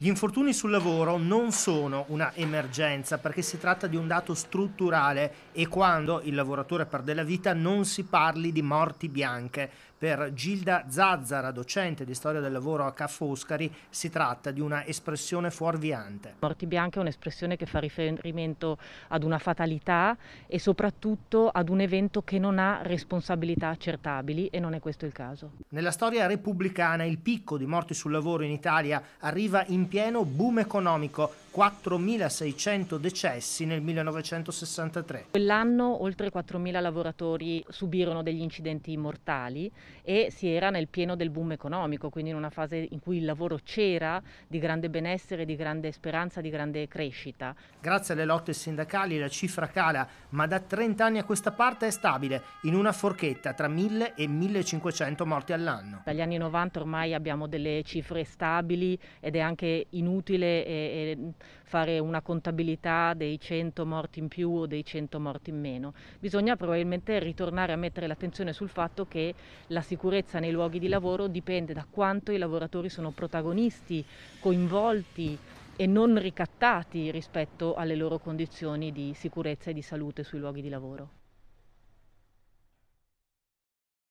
Gli infortuni sul lavoro non sono una emergenza perché si tratta di un dato strutturale e quando il lavoratore perde la vita non si parli di morti bianche. Per Gilda Zazzara, docente di storia del lavoro a Ca' Foscari, si tratta di una espressione fuorviante. Morti bianche è un'espressione che fa riferimento ad una fatalità e soprattutto ad un evento che non ha responsabilità accertabili e non è questo il caso. Nella storia repubblicana il picco di morti sul lavoro in Italia arriva in pieno boom economico 4.600 decessi nel 1963. Quell'anno oltre 4.000 lavoratori subirono degli incidenti mortali e si era nel pieno del boom economico, quindi in una fase in cui il lavoro c'era di grande benessere, di grande speranza, di grande crescita. Grazie alle lotte sindacali la cifra cala, ma da 30 anni a questa parte è stabile, in una forchetta tra 1.000 e 1.500 morti all'anno. Dagli anni 90 ormai abbiamo delle cifre stabili ed è anche inutile e, e fare una contabilità dei 100 morti in più o dei 100 morti in meno. Bisogna probabilmente ritornare a mettere l'attenzione sul fatto che la sicurezza nei luoghi di lavoro dipende da quanto i lavoratori sono protagonisti, coinvolti e non ricattati rispetto alle loro condizioni di sicurezza e di salute sui luoghi di lavoro.